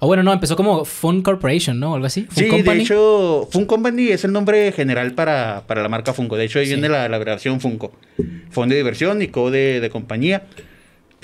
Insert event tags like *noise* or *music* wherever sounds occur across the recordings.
O ah, bueno, no, empezó como Fun Corporation, ¿no? Algo así. Fun sí, Company. de hecho, Fun Company es el nombre general para, la marca Funko. De hecho, ahí viene la, la, grabación Funko. Fondo de diversión y co de compañía.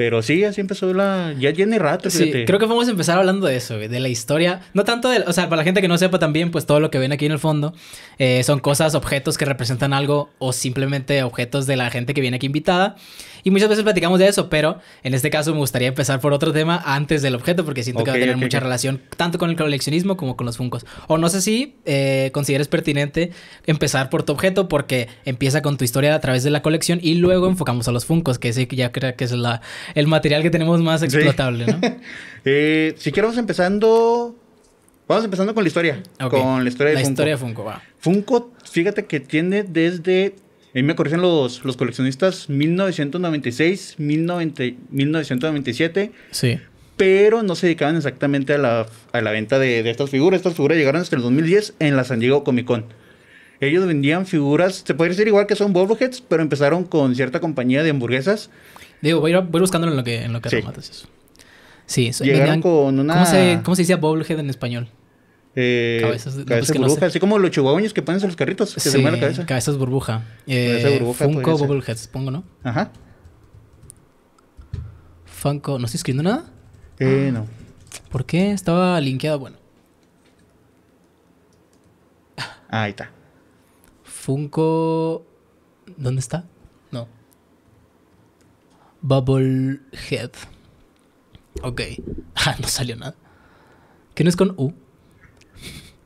Pero sí, así empezó la. Ya tiene rato, Sí, creo que vamos a empezar hablando de eso, de la historia. No tanto de. O sea, para la gente que no sepa también, pues todo lo que ven aquí en el fondo eh, son cosas, objetos que representan algo o simplemente objetos de la gente que viene aquí invitada. Y muchas veces platicamos de eso, pero en este caso me gustaría empezar por otro tema antes del objeto, porque siento que va a tener mucha relación tanto con el coleccionismo como con los funcos. O no sé si eh, consideres pertinente empezar por tu objeto, porque empieza con tu historia a través de la colección y luego enfocamos a los funcos, que que ya creo que es la el material que tenemos más explotable, ¿no? *laughs* Eh, si queremos empezando... Vamos empezando con la historia. Con la historia de la historia de Funko, va. Funko, fíjate que tiene desde... A mí me corrigen los, los coleccionistas, 1996, 1997. Sí pero no se dedicaban exactamente a la, venta de, estas figuras. Estas figuras llegaron hasta el 2010 en la San Diego Comic Con. Ellos vendían figuras, se puede decir igual que son bobbleheads, pero empezaron con cierta compañía de hamburguesas Digo, voy a voy buscándolo en lo que, en lo que sí. eso. Sí, con una... ¿cómo se, ¿Cómo se dice bobblehead en español? Eh, cabezas, de pues burbuja, así como los chihuahuas que ponen en los carritos, que se la cabeza. Cabezas burbuja. Eh, cabeza burbuja Funko Bobblehead, supongo, ¿no? Ajá. Funko, ¿no estoy escribiendo nada? Eh, no. ¿Por qué? Estaba linkeada, bueno. Ahí está. Funko. ¿Dónde está? Bubble Head. Ok. *laughs* Ah, no salió nada. ¿Qué no es con U?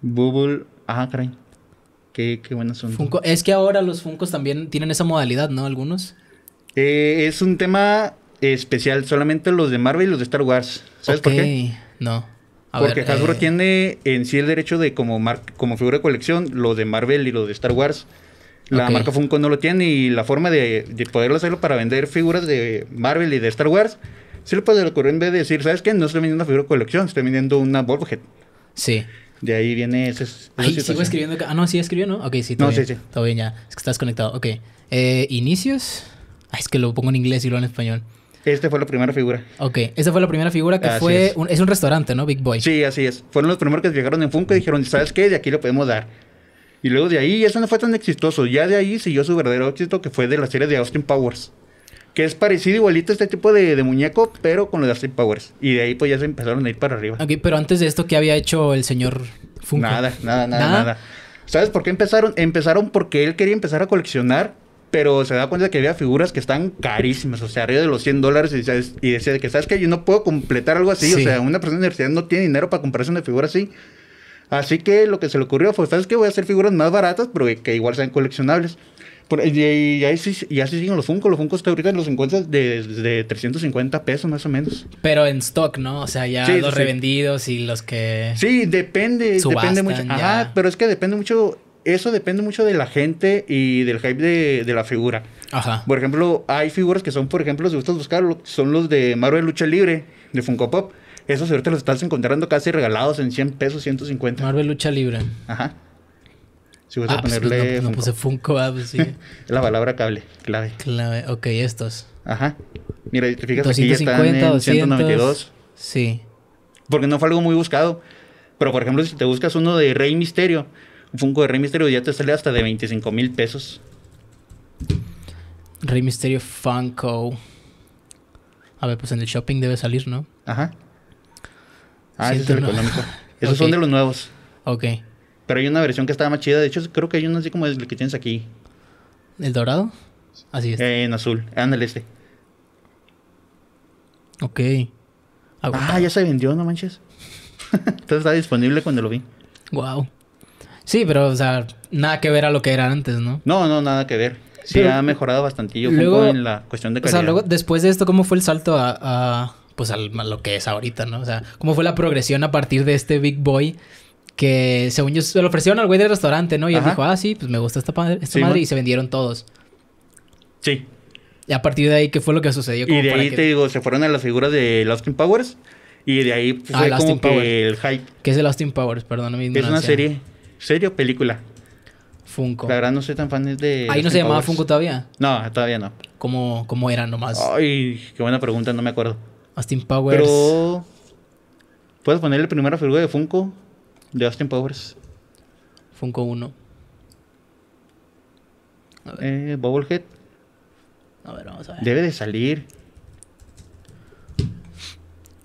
Bubble. Ah, caray. Qué, qué buenas son. Funko. Es que ahora los Funcos también tienen esa modalidad, ¿no? Algunos. Eh, es un tema especial. Solamente los de Marvel y los de Star Wars. ¿Sabes por qué? No. Porque Hasbro eh. tiene en sí el derecho de, como, como figura de colección, los de Marvel y los de Star Wars. La marca Funko no lo tiene y la forma de, poderlo hacerlo para vender figuras de Marvel y de Star Wars, se le puede ocurrir en vez de decir, ¿sabes qué? No estoy vendiendo una figura de colección, estoy vendiendo una Head Sí. De ahí viene ese. Ay, sigo escribiendo acá. Ah, no, sí escribió, ¿no? Ok, sí, Sí, Todo bien, ya. Es que estás conectado. Ok. Eh, ¿Inicios? Ay, es que lo pongo en inglés y lo en español. Esta fue la primera figura. Ok, esa fue la primera figura que fue. Es. Un, restaurante, ¿no? Big Boy. Sí, así es. Fueron los primeros que llegaron en Funko y dijeron, ¿sabes qué? De aquí lo podemos dar. Y luego de ahí, eso no fue tan exitoso. Ya de ahí siguió su verdadero éxito, que fue de la serie de Austin Powers. Que es parecido igualito a este tipo de, muñeco, pero con los de Austin Powers. Y de ahí pues ya se empezaron a ir para arriba. Ok, pero antes de esto, ¿qué había hecho el señor Funko? Nada, nada, nada, nada. ¿Sabes por qué empezaron? Empezaron porque él quería empezar a coleccionar pero se da cuenta de que había figuras que están carísimas, o sea, arriba de los 100 dólares y, decía que, ¿sabes que Yo no puedo completar algo así, o sea, una persona de universidad no tiene dinero para comprarse una figura así. Así que lo que se le ocurrió fue, es que Voy a hacer figuras más baratas, pero que, igual sean coleccionables. y, así siguen los Funko. Los Funko te ahorita los encuentras desde de 350 pesos más o menos. Pero en stock, ¿no? O sea, ya los revendidos y los que. Sí, depende. depende mucho. Ya. Ajá, pero es que depende mucho. Eso depende mucho de la gente y del hype de, la figura. Ajá. Por ejemplo, hay figuras que son, por ejemplo, si gustas buscarlo, son los de Marvel Lucha Libre, de Funko Pop esos ahorita los estás encontrando casi regalados en 100 pesos, 150. Marvel Lucha Libre. Ajá. Si vas a ah, pues, ponerle. no, puse Funko, ah, pues sí. *laughs* la palabra cable, clave. Clave, ok, estos. Ajá. Mira, te fijas aquí ya están en 192. sí. Porque no fue algo muy buscado. Pero por ejemplo, si te buscas uno de Rey Misterio, un Funko de Rey Misterio ya te sale hasta de 25 mil pesos. Rey Misterio Funko. A ver, pues en el shopping debe salir, ¿no? Ajá. Ah, ese es el económico. *laughs* Esos son de los nuevos. Ok. Pero hay una versión que estaba más chida. De hecho, creo que hay uno así como el que tienes aquí. ¿El dorado? Así es. Eh, en azul. Ándale este. Ok. Ah, ya se vendió, no manches. *laughs* Entonces está disponible cuando lo vi. Wow. Sí, pero, o sea, nada que ver a lo que era antes, ¿no? No, no, nada que ver. Sí, ha mejorado bastante. en la cuestión de calidad. O sea, luego, después de esto, ¿cómo fue el salto a pues lo que es ahorita, ¿no? O sea, ¿cómo fue la progresión a partir de este Big Boy? Que según yo se lo ofrecieron al güey del restaurante, ¿no? Y él dijo, ah, sí, pues me gusta esta, madre. Y se vendieron todos. Sí. Y a partir de ahí, ¿qué fue lo que sucedió? y de ahí te digo, se fueron a las figuras de Austin Powers. Y de ahí fue ah, como que el hype. ¿Qué es el Austin Powers? Perdón, mi Es una serie. ¿Serie película? Funko. La verdad no soy tan fan de... ¿Ahí no se llamaba Funko todavía? No, todavía no. ¿Cómo, cómo era nomás? Ay, qué buena pregunta, no me acuerdo. Austin Powers. Pero. ¿Puedes ponerle primera figura de Funko? De Austin Powers. Funko 1. A ver. Eh, Bubblehead. A ver, vamos a ver. Debe de salir.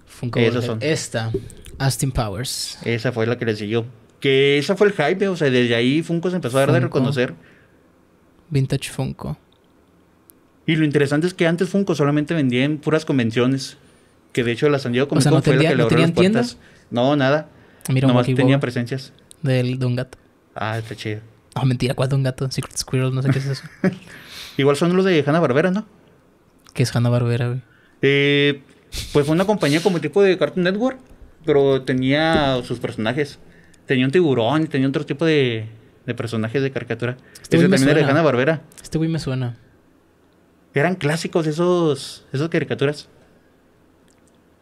Funko Esta, Austin Powers. Esa fue la que le siguió. Que esa fue el hype, o sea, desde ahí Funko se empezó a dar de reconocer. Vintage Funko. Y lo interesante es que antes Funko solamente vendía en puras convenciones. Que de hecho la San Diego como no ¿no las No, nada. tenía presencias. Del, de gato. Ah, está chido. Ah, mentira, ¿cuál de Secret Squirrel, no sé qué es eso. *laughs* Igual son los de Hanna-Barbera, ¿no? ¿Qué es Hanna-Barbera, güey? Eh, pues fue una compañía como tipo de Cartoon Network, pero tenía sus personajes. Tenía un tiburón, y tenía otro tipo de, personajes de caricatura. Este también de Hanna-Barbera. Este güey me suena. Eran clásicos esos, esas caricaturas.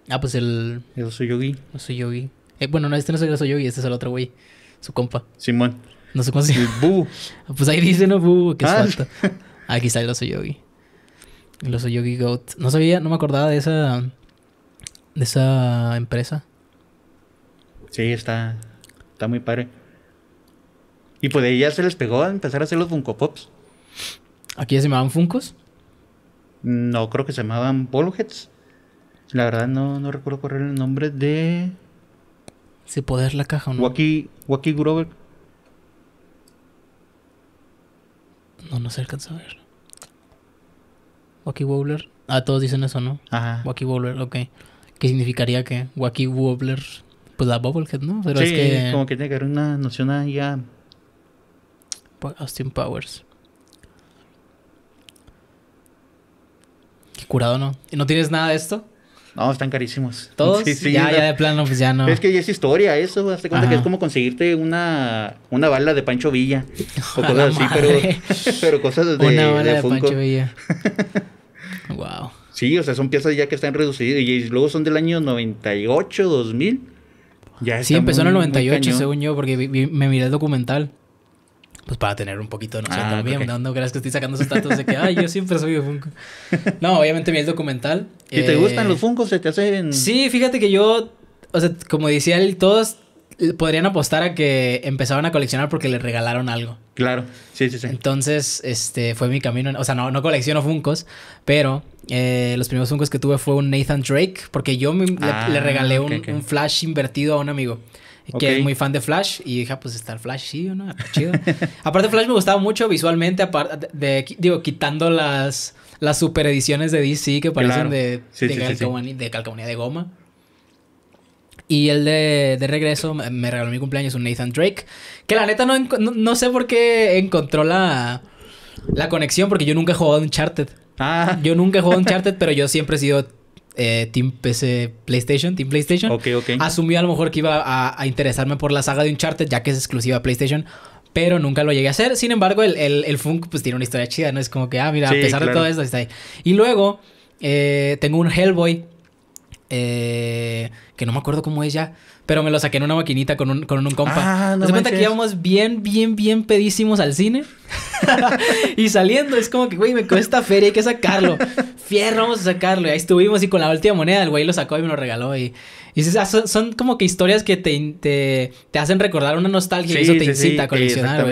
Ah, pues el. El El Soyogi. Eh, bueno, no, este no es el yogi, este es el otro güey. Su compa. Simón. No sé cómo se llama. Bu. *laughs* Pues ahí dice, ¿no? Bu, que es ah. Aquí está el yogi. El yogi Goat. No sabía, no me acordaba de esa. de esa empresa. Sí, está. Está muy padre. Y pues de ahí ya se les pegó a empezar a hacer los Funko Pops. ¿Aquí ya se llamaban Funkos? No, creo que se llamaban Bullheads. La verdad no, recuerdo correr el nombre de... Si poder la caja o no. Wacky, Wacky Grover. No, no se alcanza a ver. Wacky Wobbler. Ah, todos dicen eso, ¿no? Ajá. Wacky Wobbler, ok. ¿Qué significaría que Wacky Wobbler? Pues la Bubblehead, ¿no? Pero es que... como que tiene que haber una noción ya... Austin Powers. Qué curado, ¿no? ¿Y no tienes nada de esto? No, están carísimos. Todos. ya, ya de plano, pues ya no. Es que ya es historia eso. Hazte cuenta que es como conseguirte una, una bala de Pancho Villa. O cosas así, *laughs* *laughs* pero, cosas de. Una bala de, Pancho Villa. wow. *laughs* Sí, o sea, son piezas ya que están reducidas. Y luego son del año 98, 2000. Ya sí, empezó en el 98, según yo, porque vi, me miré el documental pues para tener un poquito de sé ah, también. No, creas que estoy sacando esos datos de que, ay, yo siempre soy de Funko. No, obviamente vi el documental. ¿Y te gustan eh, los Funko? ¿Se te hacen...? Sí, fíjate que yo, o sea, como decía él, todos eh, podrían apostar a que empezaron a coleccionar porque le regalaron algo. Claro, sí, sí, sí. Entonces, este fue mi camino. O sea, no, colecciono Funcos, pero eh, los primeros Funcos que tuve fue un Nathan Drake, porque yo le, ah, regalé un, flash invertido a un amigo que es muy fan de Flash y dije, ah, pues está el Flash, sí, ¿no? Ah, chido. *laughs* Aparte Flash me gustaba mucho visualmente, aparte de, digo, quitando las, las super ediciones de DC que parecen de, sí, de, de, goma. Y el de, de regreso me regaló mi cumpleaños un Nathan Drake, que la neta no, no, sé por qué encontró la, la conexión, porque yo nunca he jugado Uncharted. Ah. Yo nunca he jugado *laughs* Uncharted, pero yo siempre he sido eh, Team PC PlayStation, Team PlayStation. Ok, Asumí a lo mejor que iba a, interesarme por la saga de Uncharted, ya que es exclusiva PlayStation. Pero nunca lo llegué a hacer. Sin embargo, el, Funk pues tiene una historia chida, ¿no? Es como que, ah, mira, a pesar de todo esto, está ahí. Y luego eh, tengo un Hellboy. Eh, que no me acuerdo cómo es ya, pero me lo saqué en una maquinita con un, con un compa. Ah, cuenta que íbamos bien, bien, bien pedísimos al cine. *laughs* y saliendo es como que, güey, me cuesta esta feria, hay que sacarlo. Fierro, vamos a sacarlo. Y ahí estuvimos y con la última moneda el güey lo sacó y me lo regaló. Y, ah, son, como que historias que te, te, hacen recordar una nostalgia y eso te incita a coleccionar,